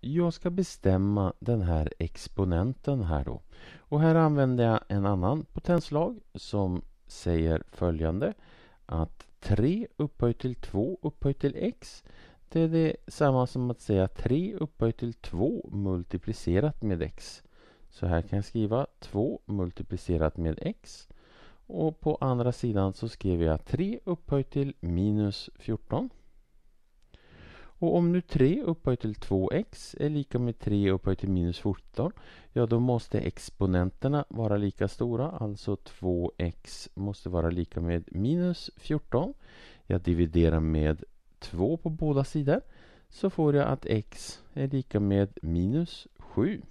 jag ska bestämma den här exponenten här då. Och här använder jag en annan potenslag som säger följande att 3 upphöjt till 2 upphöjt till x det är det samma som att säga 3 upphöjt till 2 multiplicerat med x. Så här kan jag skriva 2 multiplicerat med x. Och på andra sidan så skriver jag 3 upphöjt till minus 14. Och om nu 3 upphöjt till 2x är lika med 3 upphöjt till minus 14 ja då måste exponenterna vara lika stora alltså 2x måste vara lika med minus 14. Jag dividerar med 2 på båda sidor så får jag att x är lika med minus 7.